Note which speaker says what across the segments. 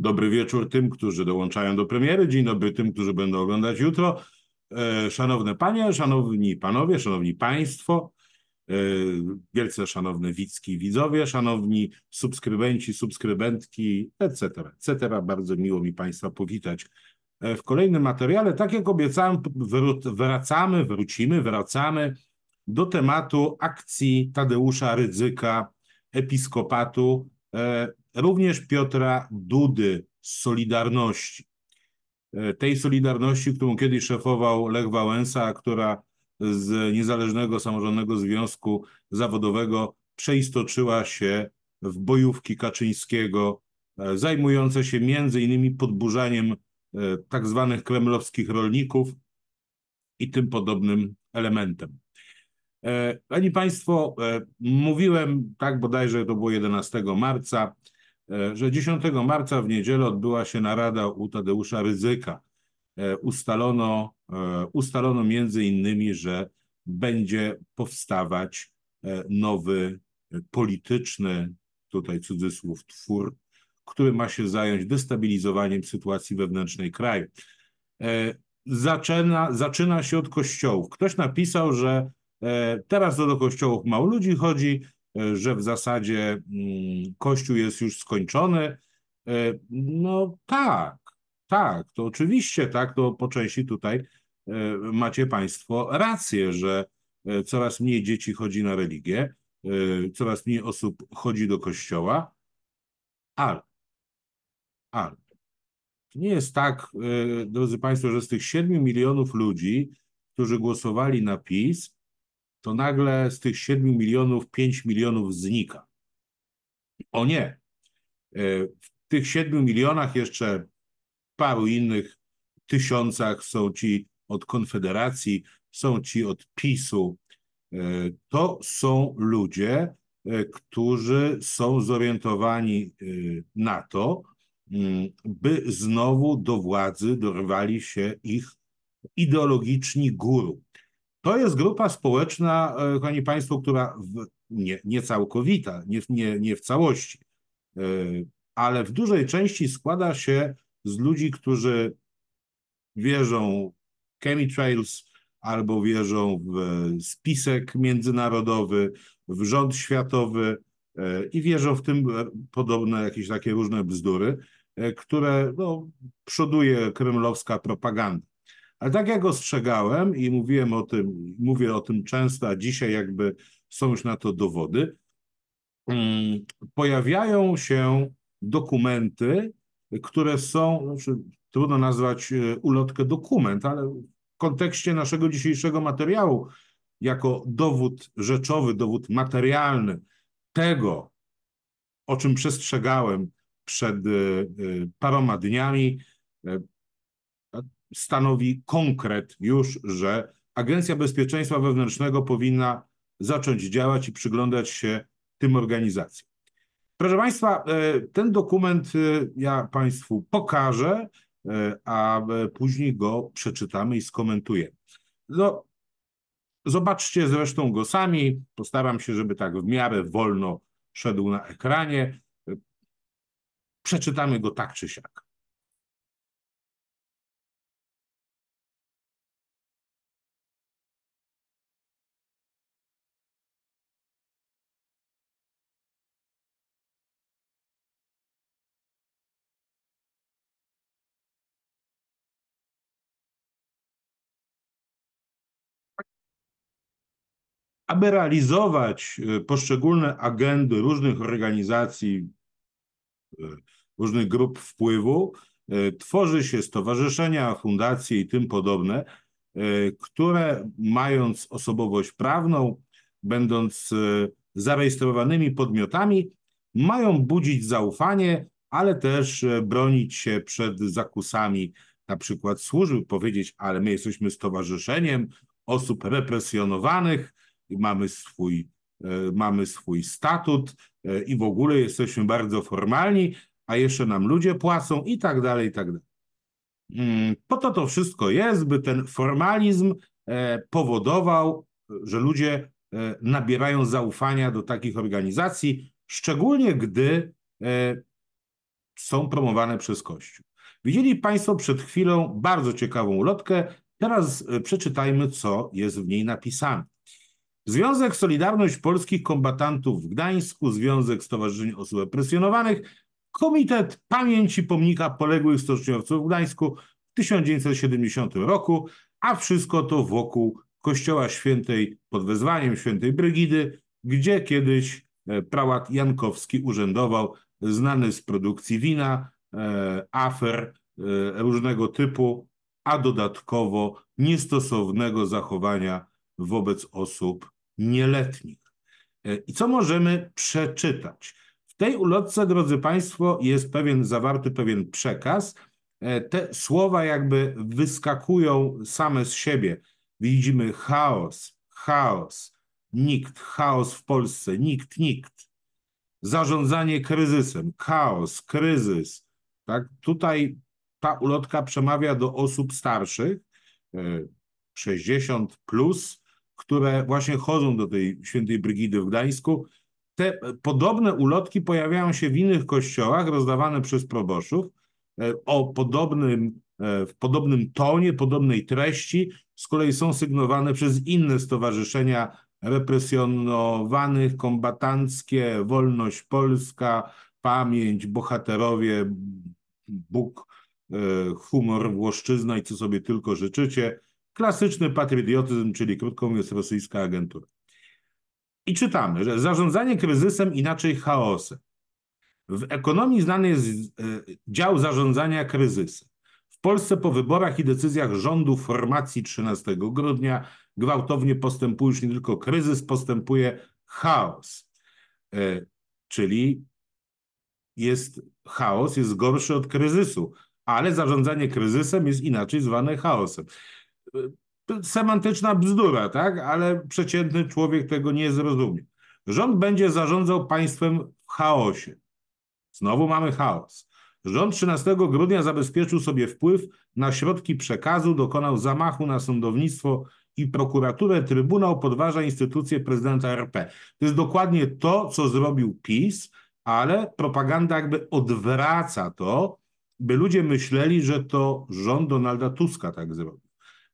Speaker 1: Dobry wieczór tym, którzy dołączają do premiery, dzień dobry tym, którzy będą oglądać jutro. E, szanowne panie, szanowni panowie, szanowni państwo, e, wielce szanowne widzki widzowie, szanowni subskrybenci, subskrybentki, etc., etc. Bardzo miło mi państwa powitać e, w kolejnym materiale. Tak jak obiecałem, wracamy, wrócimy, wracamy do tematu akcji Tadeusza Rydzyka, episkopatu również Piotra Dudy z Solidarności. E, tej Solidarności, którą kiedyś szefował Lech Wałęsa, która z Niezależnego Samorządnego Związku Zawodowego przeistoczyła się w bojówki Kaczyńskiego, e, zajmujące się między innymi podburzaniem e, tak zwanych kremlowskich rolników i tym podobnym elementem. Pani Państwo, mówiłem, tak bodajże to było 11 marca, E, że 10 marca w niedzielę odbyła się narada u Tadeusza Ryzyka. E, ustalono, e, ustalono między innymi, że będzie powstawać nowy polityczny, tutaj cudzysłów, twór, który ma się zająć destabilizowaniem sytuacji wewnętrznej kraju. Zaczyna, zaczyna się od kościołów. Ktoś napisał, że teraz to do kościołów mało ludzi chodzi, E, że w zasadzie mm, Kościół jest już skończony. E, no tak, tak, to oczywiście tak, to po części tutaj e, macie Państwo rację, że coraz mniej dzieci chodzi na religię, coraz mniej osób chodzi do kościoła, ale, ale nie jest tak, drodzy Państwo, że z tych 7 milionów ludzi, którzy głosowali na PiS, to nagle z tych 7 milionów 5 milionów znika. O nie. E, w tych 7 milionach jeszcze paru innych tysiącach są ci od Konfederacji, są ci od PiSu. E, to są ludzie, e, którzy są zorientowani na to, mm, by znowu do władzy dorwali się ich ideologiczni guru. To jest grupa społeczna, e, kochani Państwo, która w, nie, nie całkowita, nie, nie, nie w całości, e, ale w dużej części składa się z ludzi, którzy wierzą w chemitrails albo wierzą w e, spisek międzynarodowy, w rząd światowy i wierzą w tym podobne jakieś takie różne bzdury, które no, przoduje kremlowska propaganda. Ale tak jak ostrzegałem i mówiłem o tym, mówię o tym często, a dzisiaj jakby są już na to dowody, mm, pojawiają się dokumenty, które są, znaczy, trudno nazwać e, ulotkę dokument, ale w kontekście naszego dzisiejszego materiału, jako dowód rzeczowy, dowód materialny tego, o czym przestrzegałem przed e, e, paroma dniami, stanowi konkret już, że Agencja Bezpieczeństwa Wewnętrznego powinna zacząć działać i przyglądać się tym organizacjom. Proszę Państwa, e, ten dokument e, ja Państwu pokażę, e, a później go przeczytamy i skomentujemy. No, zobaczcie zresztą go sami. Postaram się, żeby tak w miarę wolno szedł na ekranie. Przeczytamy go tak czy siak. aby realizować y, poszczególne agendy różnych organizacji, y, różnych grup wpływu, y, tworzy się stowarzyszenia, fundacje i tym podobne, które mając osobowość prawną, będąc zarejestrowanymi podmiotami, mają budzić zaufanie, ale też bronić się przed zakusami na przykład służby, powiedzieć, ale my jesteśmy stowarzyszeniem osób represjonowanych, mamy swój, e, mamy swój statut e, i w ogóle jesteśmy bardzo formalni, a jeszcze nam ludzie płacą i tak dalej, i tak dalej. Mm, po to to wszystko jest, by ten formalizm e, powodował, że ludzie nabierają zaufania do takich organizacji, szczególnie gdy są promowane przez Kościół. Widzieli Państwo przed chwilą bardzo ciekawą ulotkę. Teraz przeczytajmy, co jest w niej napisane. Związek Solidarność Polskich Kombatantów w Gdańsku, Związek Stowarzyszeń Osób Represjonowanych, Komitet Pamięci Pomnika Poległych Stoczniowców w Gdańsku w 1970 roku, a wszystko to wokół Kościoła Świętej pod wezwaniem Świętej Brygidy, gdzie kiedyś e, prałat Jankowski urzędował, znany z produkcji wina, e, afer e, różnego typu, a dodatkowo niestosownego zachowania wobec osób nieletnich. E, I co możemy przeczytać? W tej ulotce, drodzy Państwo, jest pewien zawarty pewien przekaz. E, te słowa jakby wyskakują same z siebie. Widzimy chaos, chaos, nikt, chaos w Polsce, nikt, nikt. Zarządzanie kryzysem, chaos, kryzys. Tak? Tutaj ta ulotka przemawia do osób starszych, 60 e, plus, które właśnie chodzą do tej świętej Brygidy w Gdańsku. Te podobne ulotki pojawiają się w innych kościołach, rozdawane przez proboszów e, o podobnym, e, w podobnym tonie, podobnej treści. Z kolei są sygnowane przez inne stowarzyszenia represjonowanych, kombatanckie, Wolność Polska, Pamięć, Bohaterowie, Bóg, e, Humor, Włoszczyzna i co sobie tylko życzycie. Klasyczny patriotyzm, czyli krótko mówiąc rosyjska agentura. I czytamy, że zarządzanie kryzysem, inaczej chaosem. W ekonomii znany jest e, dział zarządzania kryzysem. W Polsce po wyborach i decyzjach rządu formacji 13 grudnia gwałtownie postępuje już nie tylko kryzys, postępuje chaos. E, czyli jest chaos, jest gorszy od kryzysu, ale zarządzanie kryzysem jest inaczej zwane chaosem. Y, y, semantyczna bzdura, tak? Ale przeciętny człowiek tego nie zrozumie. Rząd będzie zarządzał państwem w chaosie. Znowu mamy chaos. Rząd 13 grudnia zabezpieczył sobie wpływ na środki przekazu, dokonał zamachu na sądownictwo i prokuraturę. Trybunał podważa instytucję prezydenta RP. To jest dokładnie to, co zrobił PiS, ale propaganda jakby odwraca to, by ludzie myśleli, że to rząd Donalda Tuska tak zrobił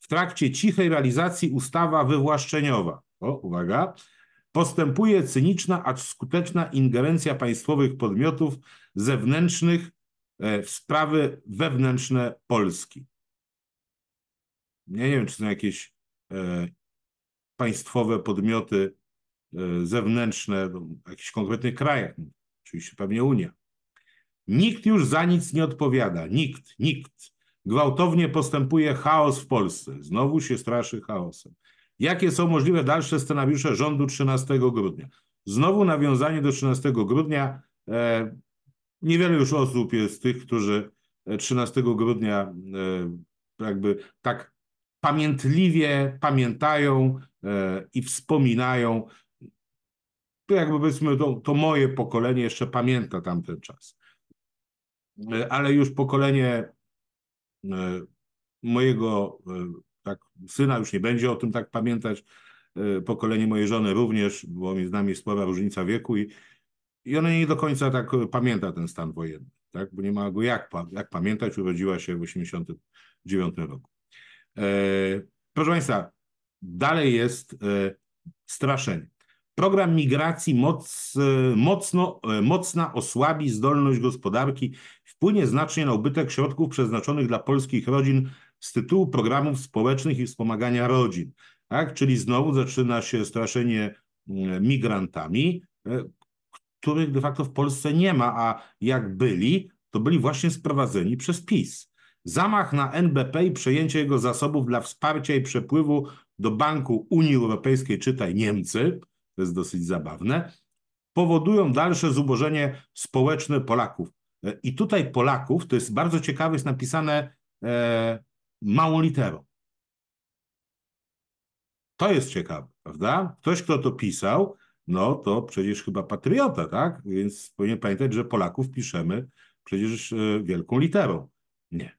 Speaker 1: w trakcie cichej realizacji ustawa wywłaszczeniowa. O, uwaga. Postępuje cyniczna, acz skuteczna ingerencja państwowych podmiotów zewnętrznych e, w sprawy wewnętrzne Polski. nie wiem, czy są jakieś e, państwowe podmioty e, zewnętrzne no, w jakichś konkretnych krajach, oczywiście pewnie Unia. Nikt już za nic nie odpowiada. Nikt, nikt. Gwałtownie postępuje chaos w Polsce. Znowu się straszy chaosem. Jakie są możliwe dalsze scenariusze rządu 13 grudnia? Znowu nawiązanie do 13 grudnia. E, niewiele już osób jest tych, którzy 13 e, grudnia e, jakby tak pamiętliwie pamiętają e, i wspominają. Jakby powiedzmy, to, to moje pokolenie jeszcze pamięta tamten czas e, ale już pokolenie E, mojego e, tak, syna już nie będzie o tym tak pamiętać, e, pokolenie mojej żony również, bo między nami jest spora różnica wieku i, i ona nie do końca tak pamięta ten stan wojenny, tak? bo nie ma go jak, jak pamiętać, urodziła się w 1989 roku. Proszę Państwa, dalej jest straszenie. Program migracji moc, mocno, mocna osłabi zdolność gospodarki wpłynie znacznie na ubytek środków przeznaczonych dla polskich rodzin z tytułu programów społecznych i wspomagania rodzin. Tak? Czyli znowu zaczyna się straszenie e, migrantami, e, których de facto w Polsce nie ma, a jak byli, to byli właśnie sprowadzeni przez PiS. Zamach na NBP i przejęcie jego zasobów dla wsparcia i przepływu do Banku Unii Europejskiej, czytaj Niemcy, to jest dosyć zabawne, powodują dalsze zubożenie społeczne Polaków. E, I tutaj Polaków, to jest bardzo ciekawe, jest napisane e, małą literą. To jest ciekawe, prawda? Ktoś, kto to pisał, no to przecież chyba patriota, tak? Więc powinien pamiętać, że Polaków piszemy przecież e, wielką literą. Nie.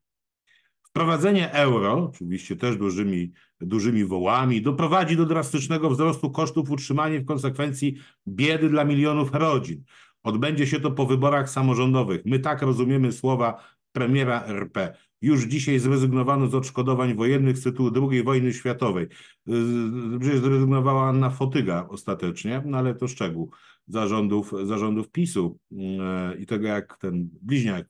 Speaker 1: Wprowadzenie euro, oczywiście też dużymi, dużymi wołami, doprowadzi do drastycznego wzrostu kosztów utrzymania w konsekwencji biedy dla milionów rodzin. Odbędzie się to po wyborach samorządowych. My tak rozumiemy słowa premiera RP. Już dzisiaj zrezygnowano z odszkodowań wojennych z tytułu II wojny światowej. Yy, zrezygnowała Anna Fotyga ostatecznie, no ale to szczegół zarządów, zarządów PiSu yy, i tego jak ten bliźniak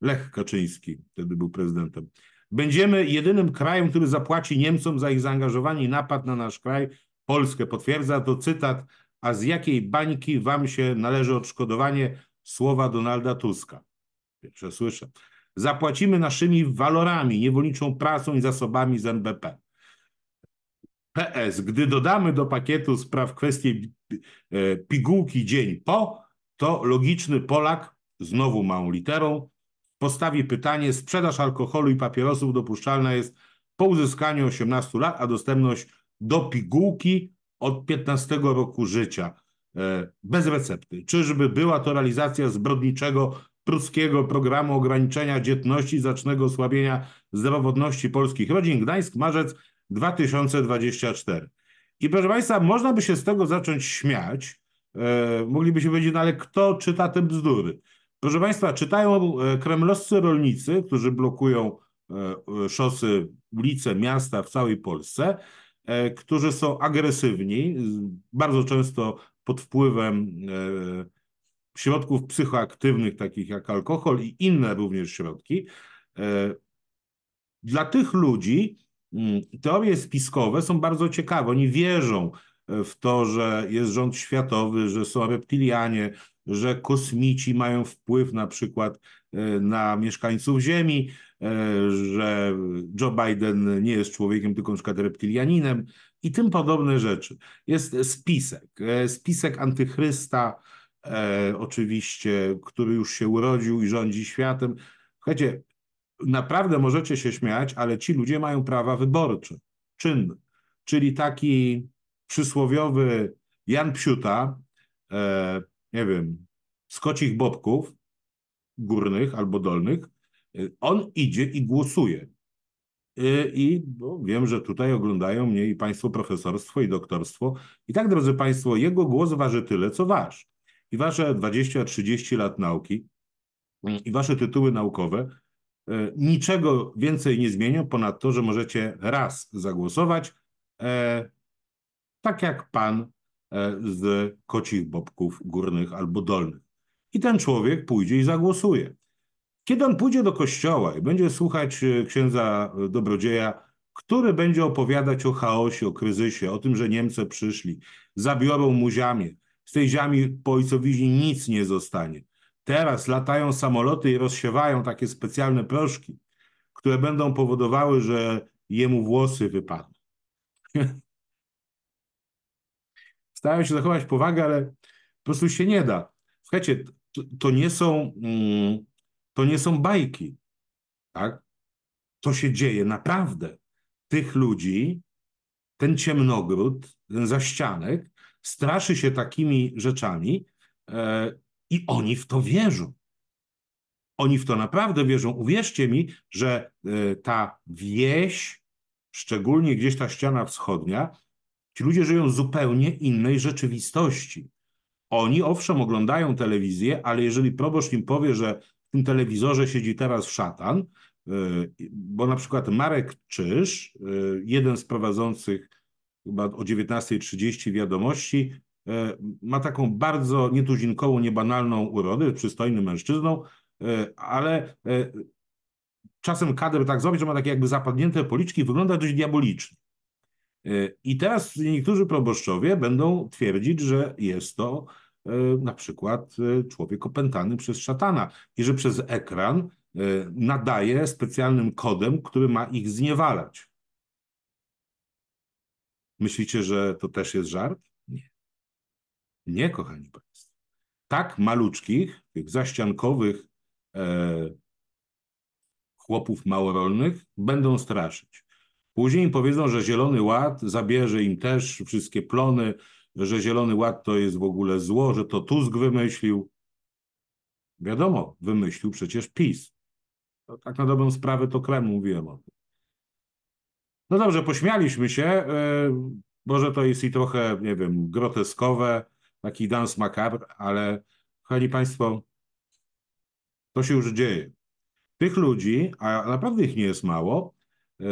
Speaker 1: Lech Kaczyński wtedy był prezydentem. Będziemy jedynym krajem, który zapłaci Niemcom za ich zaangażowanie i napad na nasz kraj, Polskę. Potwierdza to cytat a z jakiej bańki wam się należy odszkodowanie słowa Donalda Tuska? Pierwsze słyszę. Zapłacimy naszymi walorami, niewolniczą pracą i zasobami z NBP. PS, gdy dodamy do pakietu spraw kwestię e, pigułki dzień po, to logiczny Polak, znowu małą literą, postawi pytanie, sprzedaż alkoholu i papierosów dopuszczalna jest po uzyskaniu 18 lat, a dostępność do pigułki od 15 roku życia e, bez recepty. Czyżby była to realizacja zbrodniczego pruskiego programu ograniczenia dzietności i znacznego osłabienia zdrowotności polskich rodzin Gdańsk, marzec 2024. I proszę Państwa, można by się z tego zacząć śmiać. E, moglibyśmy powiedzieć, no ale kto czyta te bzdury? Proszę Państwa, czytają e, kremlowscy rolnicy, którzy blokują szosy, ulice, miasta w całej Polsce. E, którzy są agresywni, bardzo często pod wpływem e, środków psychoaktywnych, takich jak alkohol i inne również środki. E, dla tych ludzi mm, teorie spiskowe są bardzo ciekawe. Oni wierzą w to, że jest rząd światowy, że są reptilianie, że kosmici mają wpływ na przykład e, na mieszkańców Ziemi, e, że Joe Biden nie jest człowiekiem, tylko na przykład reptilianinem i tym podobne rzeczy. Jest spisek, e, spisek antychrysta, oczywiście, który już się urodził i rządzi światem. Słuchajcie, naprawdę możecie się śmiać, ale ci ludzie mają prawa wyborcze, czynne. Czyli taki przysłowiowy Jan Psiuta, nie wiem, z kocich bobków górnych albo dolnych, y, on idzie i głosuje. Y, I wiem, że tutaj oglądają mnie i Państwo profesorstwo i doktorstwo. I tak, drodzy Państwo, jego głos waży tyle, co wasz. I wasze 20-30 lat nauki mm. i wasze tytuły naukowe y, niczego więcej nie zmienią, ponad to, że możecie raz zagłosować, e, tak jak pan E, z kocich bobków górnych albo dolnych. I ten człowiek pójdzie i zagłosuje. Kiedy on pójdzie do kościoła i będzie słuchać e, księdza dobrodzieja, który będzie opowiadać o chaosie, o kryzysie, o tym, że Niemcy przyszli, zabiorą mu ziemię, z tej ziemi po ojcowiźnie nic nie zostanie. Teraz latają samoloty i rozsiewają takie specjalne proszki, które będą powodowały, że jemu włosy wypadną. starają się zachować powagę, ale po prostu się nie da. Słuchajcie, to, to nie są, mm, to nie są bajki, tak? To się dzieje naprawdę. Tych ludzi, ten ciemnogród, ten zaścianek, straszy się takimi rzeczami e, i oni w to wierzą. Oni w to naprawdę wierzą. Uwierzcie mi, że e, ta wieś, szczególnie gdzieś ta ściana wschodnia, Ci ludzie żyją w zupełnie innej rzeczywistości. Oni owszem oglądają telewizję, ale jeżeli proboszcz im powie, że w tym telewizorze siedzi teraz szatan, yy, bo na przykład Marek Czyż, yy, jeden z prowadzących chyba o 19.30 wiadomości, yy, ma taką bardzo nietuzinkową, niebanalną urodę, przystojny mężczyzną, ale czasem kadr tak zrobi, że ma takie jakby zapadnięte policzki, wygląda dość diabolicznie. Y, I teraz niektórzy proboszczowie będą twierdzić, że jest to y, na przykład y, człowiek opętany przez szatana i że przez ekran nadaje specjalnym kodem, który ma ich zniewalać. Myślicie, że to też jest żart? Nie. Nie, kochani Państwo. Tak maluczkich, tych zaściankowych e, chłopów małorolnych będą straszyć. Później powiedzą, że Zielony Ład zabierze im też wszystkie plony, że Zielony Ład to jest w ogóle zło, że to Tusk wymyślił. Wiadomo, wymyślił przecież PiS. To tak na dobrą sprawę to Kreml mówiłem o tym. No dobrze, pośmialiśmy się. E, może to jest i trochę, nie wiem, groteskowe, taki dans macabre, ale kochani Państwo, to się już dzieje. Tych ludzi, a naprawdę ich nie jest mało, e,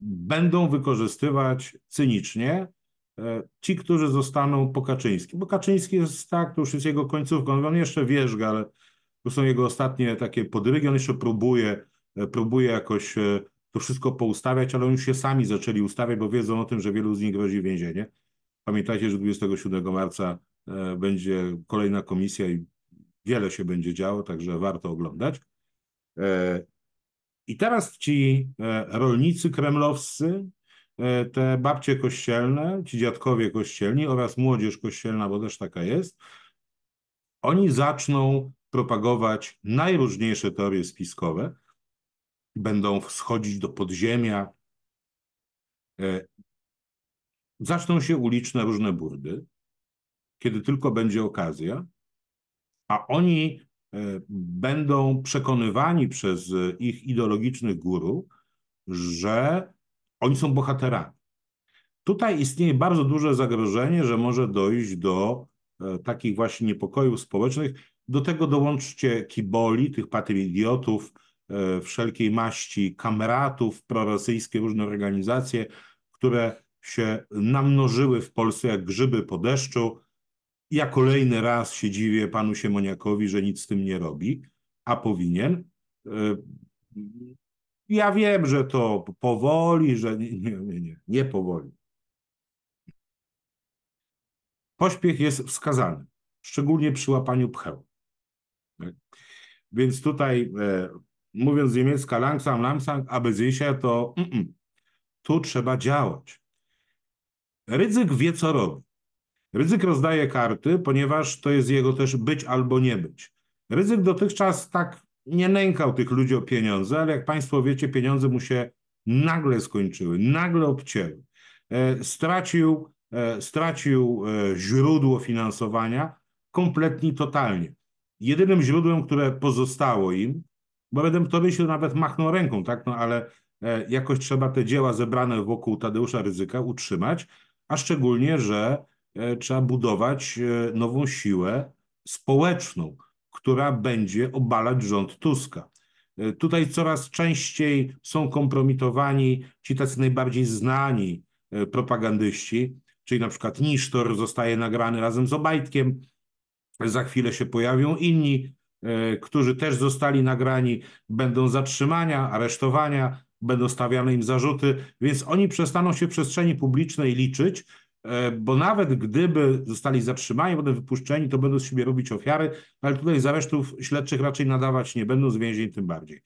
Speaker 1: będą wykorzystywać cynicznie e, ci, którzy zostaną po Kaczyńskim. Bo Kaczyński jest tak, to już jest jego końcówka, on jeszcze wierzga, ale to są jego ostatnie takie podrygi, on jeszcze próbuje, e, próbuje jakoś e, to wszystko poustawiać, ale oni już się sami zaczęli ustawiać, bo wiedzą o tym, że wielu z nich grozi więzienie. Pamiętajcie, że 27 marca będzie kolejna komisja i wiele się będzie działo, także warto oglądać. I teraz ci e, rolnicy kremlowscy, e, te babcie kościelne, ci dziadkowie kościelni oraz młodzież kościelna, bo też taka jest, oni zaczną propagować najróżniejsze teorie spiskowe, będą schodzić do podziemia, e, zaczną się uliczne różne burdy, kiedy tylko będzie okazja, a oni E, będą przekonywani przez e, ich ideologicznych guru, że oni są bohaterami. Tutaj istnieje bardzo duże zagrożenie, że może dojść do e, takich właśnie niepokojów społecznych. Do tego dołączcie kiboli, tych idiotów, wszelkiej maści kameratów, prorosyjskie różne organizacje, które się namnożyły w Polsce jak grzyby po deszczu ja kolejny raz się dziwię panu Siemoniakowi, że nic z tym nie robi, a powinien. Y, ja wiem, że to powoli, że nie, nie, nie, nie powoli. Pośpiech jest wskazany, szczególnie przy łapaniu pcheł. Tak? Więc tutaj, e, mówiąc z niemiecka langsam, langsam, aby zjeść, to mm -mm. tu trzeba działać. Ryzyk wie, co robi. Ryzyk rozdaje karty, ponieważ to jest jego też być albo nie być. Ryzyk dotychczas tak nie nękał tych ludzi o pieniądze, ale jak Państwo wiecie, pieniądze mu się nagle skończyły, nagle obcięły. E, stracił, e, stracił e, źródło finansowania kompletnie, totalnie. Jedynym źródłem, które pozostało im, bo będę to nawet machną ręką, tak, no ale jakoś trzeba te dzieła zebrane wokół Tadeusza Ryzyka utrzymać, a szczególnie, że E, trzeba budować e, nową siłę społeczną, która będzie obalać rząd Tuska. E, tutaj coraz częściej są kompromitowani ci tacy najbardziej znani propagandyści, czyli na przykład Nisztor zostaje nagrany razem z Obajtkiem, za chwilę się pojawią inni, którzy też zostali nagrani, będą zatrzymania, aresztowania, będą stawiane im zarzuty, więc oni przestaną się w przestrzeni publicznej liczyć E, bo nawet gdyby zostali zatrzymani, potem wypuszczeni, to będą z siebie robić ofiary, ale tutaj z aresztów śledczych raczej nadawać nie będą, z więzień tym bardziej.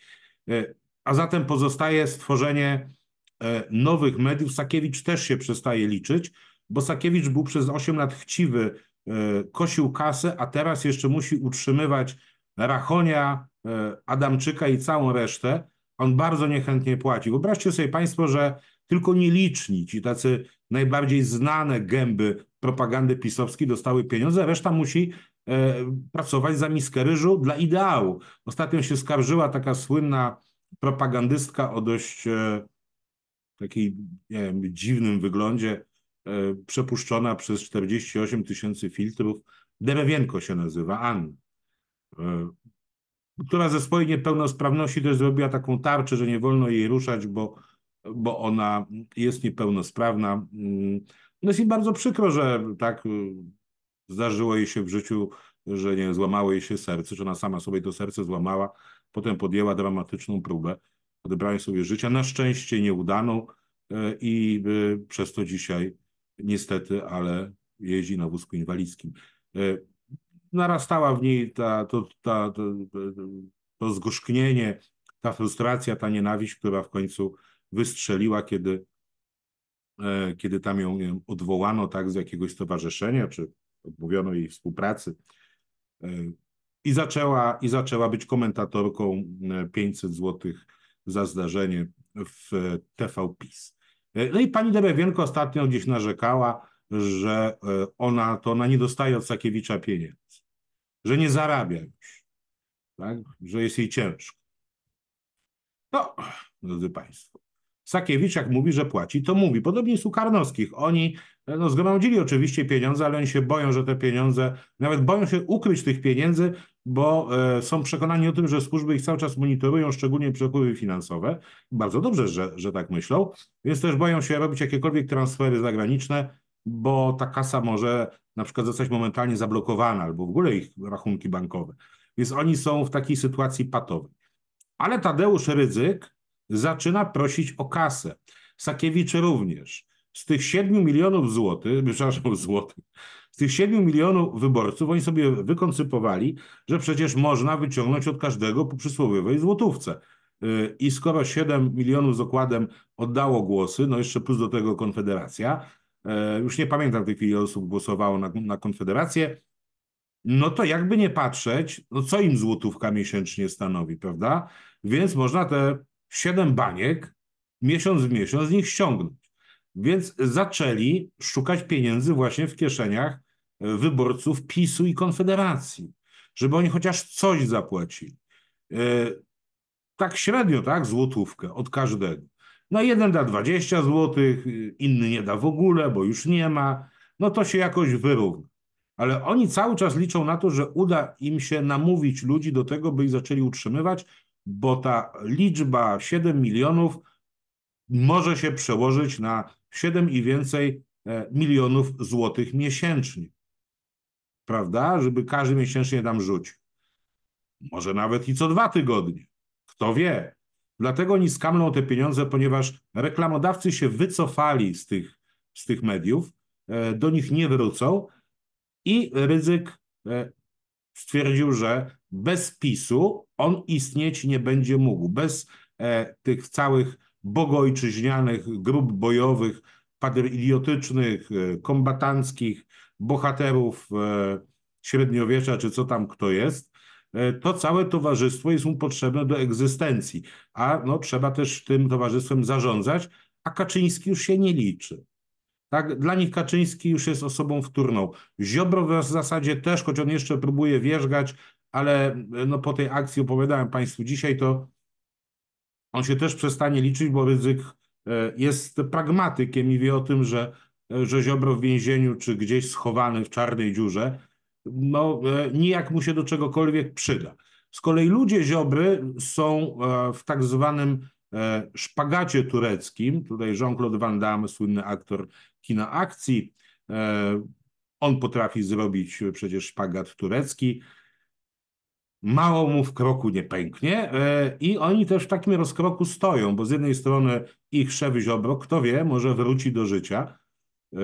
Speaker 1: E, a zatem pozostaje stworzenie e, nowych mediów. Sakiewicz też się przestaje liczyć, bo Sakiewicz był przez 8 lat chciwy, kosił kasę, a teraz jeszcze musi utrzymywać Rachonia, Adamczyka i całą resztę. On bardzo niechętnie płaci. Wyobraźcie sobie Państwo, że tylko nieliczni, ci tacy najbardziej znane gęby propagandy pisowskiej dostały pieniądze, reszta musi e, pracować za miskę ryżu dla ideału. Ostatnio się skarżyła taka słynna propagandystka o dość e, takiej nie wiem, dziwnym wyglądzie, e, przepuszczona przez 48 tysięcy filtrów, Derewienko się nazywa, Anna, która ze swojej niepełnosprawności też zrobiła taką tarczę, że nie wolno jej ruszać, bo bo ona jest niepełnosprawna. Mm, no jest mi bardzo przykro, że tak y, zdarzyło jej się w życiu, że nie złamało jej się serce, że ona sama sobie to serce złamała, potem podjęła dramatyczną próbę odebrania sobie życia, na szczęście nieudaną e, i e, przez to dzisiaj niestety, ale jeździ na wózku inwalidzkim. E, narastała w niej ta, to, ta, to, to zgorzknienie, ta frustracja, ta nienawiść, która w końcu wystrzeliła, kiedy, e, kiedy tam ją wiem, odwołano tak z jakiegoś stowarzyszenia, czy odmówiono jej współpracy. E, I zaczęła, I zaczęła być komentatorką 500 e, zł za zdarzenie w TV PiS. No i pani Debewienko ostatnio gdzieś narzekała, że ona to ona nie dostaje od Sakiewicza pieniędzy, że nie zarabia już, tak? że jest jej ciężko. No, drodzy Państwo, Sakiewicz jak mówi, że płaci, to mówi. Podobnie jest u Karnowskich. Oni e, no, zgromadzili oczywiście pieniądze, ale oni się boją, że te pieniądze, nawet boją się ukryć tych pieniędzy, bo e, są przekonani o tym, że służby ich cały czas monitorują, szczególnie przepływy finansowe. Bardzo dobrze, że, że tak myślą, więc też boją się robić jakiekolwiek transfery zagraniczne, bo ta kasa może na przykład zostać momentalnie zablokowana albo w ogóle ich rachunki bankowe. Więc oni są w takiej sytuacji patowej. Ale Tadeusz Rydzyk zaczyna prosić o kasę. Sakiewicz również. Z tych 7 milionów złotych, przepraszam, złotych, z tych 7 milionów wyborców oni sobie wykoncypowali, że przecież można wyciągnąć od każdego po przysłowiowej złotówce. Y, I skoro 7 milionów z okładem oddało głosy, no jeszcze plus do tego Konfederacja, y, już nie pamiętam w tej chwili osób głosowało na, na Konfederację, no to jakby nie patrzeć, no co im złotówka miesięcznie stanowi, prawda? Więc można te siedem baniek miesiąc w miesiąc z nich ściągnąć. Więc zaczęli szukać pieniędzy właśnie w kieszeniach e, wyborców PiSu i Konfederacji, żeby oni chociaż coś zapłacili. E, tak średnio, tak? Złotówkę od każdego. No jeden da 20 zł, y, inny nie da w ogóle, bo już nie ma. No to się jakoś wyrówna. Ale oni cały czas liczą na to, że uda im się namówić ludzi do tego, by ich zaczęli utrzymywać, bo ta liczba 7 milionów może się przełożyć na 7 i więcej e, milionów złotych miesięcznie. Prawda? Żeby każdy miesięcznie tam rzucił. Może nawet i co dwa tygodnie. Kto wie? Dlatego oni skamlą te pieniądze, ponieważ reklamodawcy się wycofali z tych, z tych mediów, e, do nich nie wrócą i ryzyk e, stwierdził, że bez PiSu on istnieć nie będzie mógł. Bez e, tych całych bogojczyźnianych grup bojowych, idiotycznych, e, kombatanckich, bohaterów e, średniowiecza, czy co tam kto jest, e, to całe towarzystwo jest mu potrzebne do egzystencji, a no, trzeba też tym towarzystwem zarządzać, a Kaczyński już się nie liczy. Tak? Dla nich Kaczyński już jest osobą wtórną. Ziobro w zasadzie też, choć on jeszcze próbuje wierzgać, ale no po tej akcji opowiadałem Państwu dzisiaj, to on się też przestanie liczyć, bo ryzyk e, jest pragmatykiem i wie o tym, że, e, że Ziobro w więzieniu czy gdzieś schowany w czarnej dziurze, no e, nijak mu się do czegokolwiek przyda. Z kolei ludzie Ziobry są w tak zwanym szpagacie tureckim. Tutaj Jean-Claude Van Damme, słynny aktor kina akcji, on potrafi zrobić przecież szpagat turecki mało mu w kroku nie pęknie e, i oni też w takim rozkroku stoją, bo z jednej strony ich Szewy Ziobro, kto wie, może wróci do życia, e,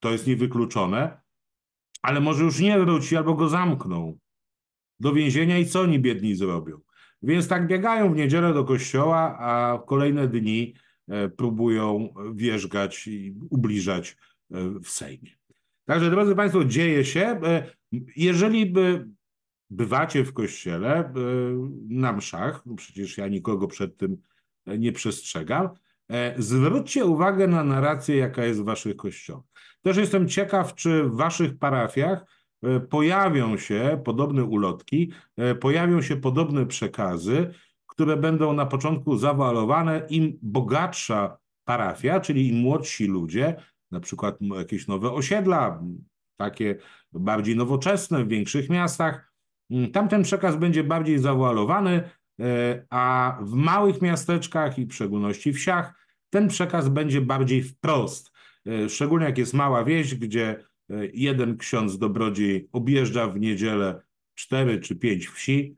Speaker 1: to jest niewykluczone, ale może już nie wróci albo go zamkną do więzienia i co oni biedni zrobią. Więc tak biegają w niedzielę do kościoła, a kolejne dni e, próbują wierzgać i ubliżać w Sejmie. Także drodzy Państwo, dzieje się. Jeżeli by bywacie w kościele e, na mszach, przecież ja nikogo przed tym nie przestrzegam, e, zwróćcie uwagę na narrację, jaka jest w waszych kościołach. Też jestem ciekaw, czy w waszych parafiach e, pojawią się podobne ulotki, pojawią się podobne przekazy, które będą na początku zawalowane, im bogatsza parafia, czyli im młodsi ludzie, na przykład jakieś nowe osiedla, takie bardziej nowoczesne w większych miastach, Mm, tamten przekaz będzie bardziej zawoalowany, e, a w małych miasteczkach i w szczególności wsiach ten przekaz będzie bardziej wprost. E, szczególnie jak jest mała wieś, gdzie e, jeden ksiądz dobrodziej objeżdża w niedzielę cztery czy pięć wsi,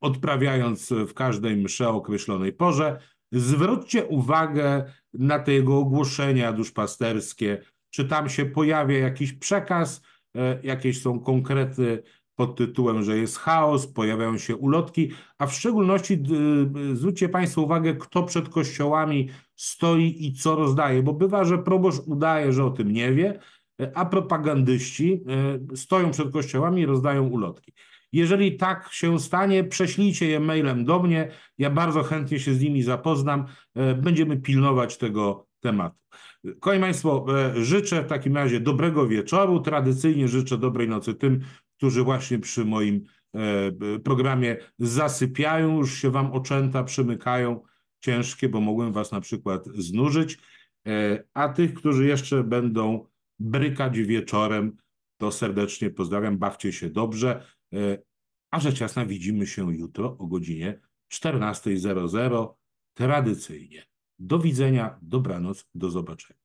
Speaker 1: odprawiając w każdej msze o określonej porze. Zwróćcie uwagę na te jego ogłoszenia duszpasterskie, czy tam się pojawia jakiś przekaz, E, jakieś są konkrety pod tytułem, że jest chaos, pojawiają się ulotki, a w szczególności e, zwróćcie Państwo uwagę, kto przed kościołami stoi i co rozdaje, bo bywa, że proboszcz udaje, że o tym nie wie, e, a propagandyści stoją przed kościołami i rozdają ulotki. Jeżeli tak się stanie, prześlijcie je mailem do mnie. Ja bardzo chętnie się z nimi zapoznam. Będziemy pilnować tego tematu. Kochani Państwo, e, życzę w takim razie dobrego wieczoru. Tradycyjnie życzę dobrej nocy tym, którzy właśnie przy moim e, programie zasypiają, już się Wam oczęta przymykają ciężkie, bo mogłem Was na przykład znużyć. E, a tych, którzy jeszcze będą brykać wieczorem, to serdecznie pozdrawiam, bawcie się dobrze. A rzecz jasna widzimy się jutro o godzinie 14.00 tradycyjnie. Do widzenia, dobranoc, do zobaczenia.